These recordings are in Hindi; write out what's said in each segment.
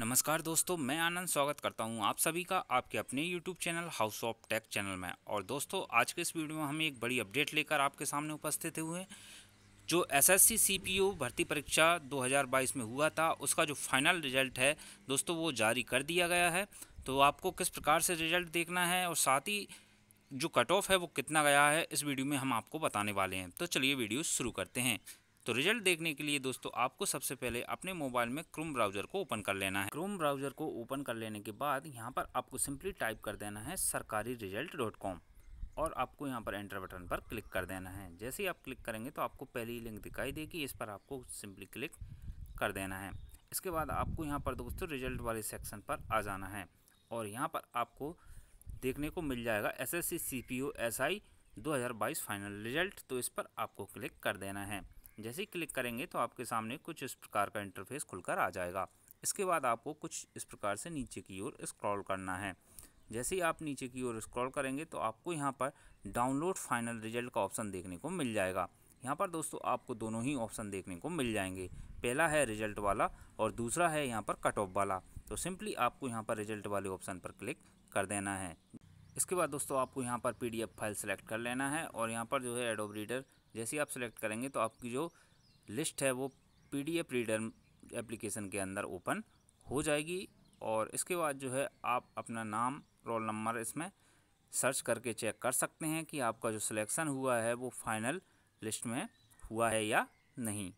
नमस्कार दोस्तों मैं आनंद स्वागत करता हूं आप सभी का आपके अपने YouTube channel house of tech channel में और दोस्तों आज के इस वीडियो में हम एक बड़ी अपडेट लेकर आपके सामने उपस्थित हुए हैं जो एसएससी सीपीयू भर्ती परीक्षा 2022 में हुआ था उसका जो फाइनल रिजल्ट है दोस्तों वो जारी कर दिया गया है तो आपको किस प्रकार से रिजल्ट देखना है और साथ ही जो कट ऑफ है वो कितना गया है इस वीडियो में हम आपको बताने वाले हैं तो चलिए वीडियो शुरू करते हैं तो रिजल्ट देखने के लिए दोस्तों आपको सबसे पहले अपने मोबाइल में क्रोम ब्राउजर को ओपन कर लेना है क्रोम ब्राउजर को ओपन कर लेने के बाद यहाँ पर आपको सिंपली टाइप कर देना है सरकारी रिजल्ट डॉट कॉम और आपको यहाँ पर एंटर बटन पर क्लिक कर देना है जैसे ही आप क्लिक करेंगे तो आपको पहली लिंक दिखाई देगी इस पर आपको सिंपली क्लिक कर देना है इसके बाद आपको यहाँ पर दोस्तों रिजल्ट वाले सेक्शन पर आ जाना है और यहाँ पर आपको देखने को मिल जाएगा S S C C P O S I दो हज़ार बाईस फाइनल रिजल्ट तो इस पर आपको क्लिक कर देना है जैसे ही क्लिक करेंगे तो आपके सामने कुछ इस प्रकार का इंटरफेस खुलकर आ जाएगा इसके बाद आपको कुछ इस प्रकार से नीचे की ओर स्क्रॉल करना है जैसे ही आप नीचे की ओर स्क्रॉल करेंगे तो आपको यहाँ पर डाउनलोड फाइनल रिजल्ट का ऑप्शन देखने को मिल जाएगा यहाँ पर दोस्तों आपको दोनों ही ऑप्शन देखने को मिल जाएंगे पहला है रिजल्ट वाला और दूसरा है यहाँ पर कट ऑफ वाला तो सिंपली आपको यहाँ पर रिजल्ट वाले ऑप्शन पर क्लिक कर देना है इसके बाद दोस्तों आपको यहाँ पर पी फाइल सेलेक्ट कर लेना है और यहाँ पर जो है एडोब रीडर जैसे आप सेलेक्ट करेंगे तो आपकी जो लिस्ट है वो पी रीडर एप्लीकेशन के अंदर ओपन हो जाएगी और इसके बाद जो है आप अपना नाम रोल नंबर इसमें सर्च करके चेक कर सकते हैं कि आपका जो सिलेक्शन हुआ है वो फाइनल लिस्ट में हुआ है या नहीं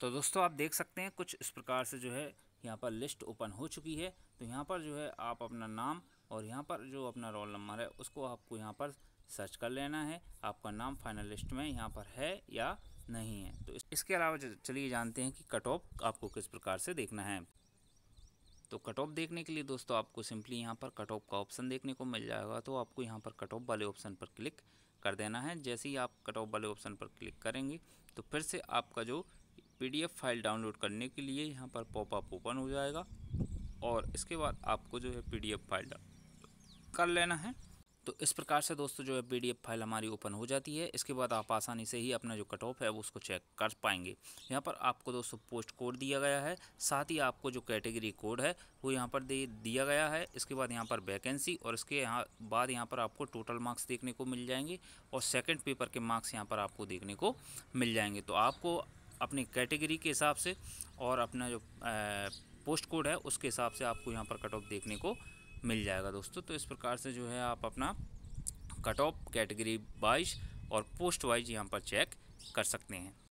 तो दोस्तों आप देख सकते हैं कुछ इस प्रकार से जो है यहाँ पर लिस्ट ओपन हो चुकी है तो यहाँ पर जो है आप अपना नाम और यहाँ पर जो अपना रोल नंबर है उसको आपको यहाँ पर सर्च कर लेना है आपका नाम फाइनल लिस्ट में यहाँ पर है या नहीं है तो इसके अलावा चलिए जानते हैं कि कट ऑफ आपको किस प्रकार से देखना है तो कट ऑफ देखने के लिए दोस्तों आपको सिंपली यहाँ पर कट ऑफ का ऑप्शन देखने को मिल जाएगा तो आपको यहाँ पर कट ऑफ वाले ऑप्शन पर क्लिक कर देना है जैसे ही आप कट ऑफ वाले ऑप्शन पर क्लिक करेंगे तो फिर से आपका जो पी फाइल डाउनलोड करने के लिए यहाँ पर पॉपअप ओपन हो जाएगा और इसके बाद आपको जो है पी फाइल डाउन कर लेना है तो इस प्रकार से दोस्तों जो है पी फाइल हमारी ओपन हो जाती है इसके बाद आप आसानी से ही अपना जो कट ऑफ है वो उसको चेक कर पाएंगे यहाँ पर आपको दोस्तों पोस्ट कोड दिया गया है साथ ही आपको जो कैटेगरी कोड है वो यहाँ पर दे दिया गया है इसके बाद यहाँ पर वैकेंसी और इसके यहाँ बाद यहाँ पर आपको टोटल मार्क्स देखने को मिल जाएंगे और सेकेंड पेपर के मार्क्स यहाँ पर आपको देखने को मिल जाएंगे तो आपको अपनी कैटेगरी के हिसाब से और अपना जो पोस्ट कोड है उसके हिसाब से आपको यहाँ पर कट ऑफ देखने को मिल जाएगा दोस्तों तो इस प्रकार से जो है आप अपना कट ऑफ कैटेगरी वाइज और पोस्ट वाइज यहाँ पर चेक कर सकते हैं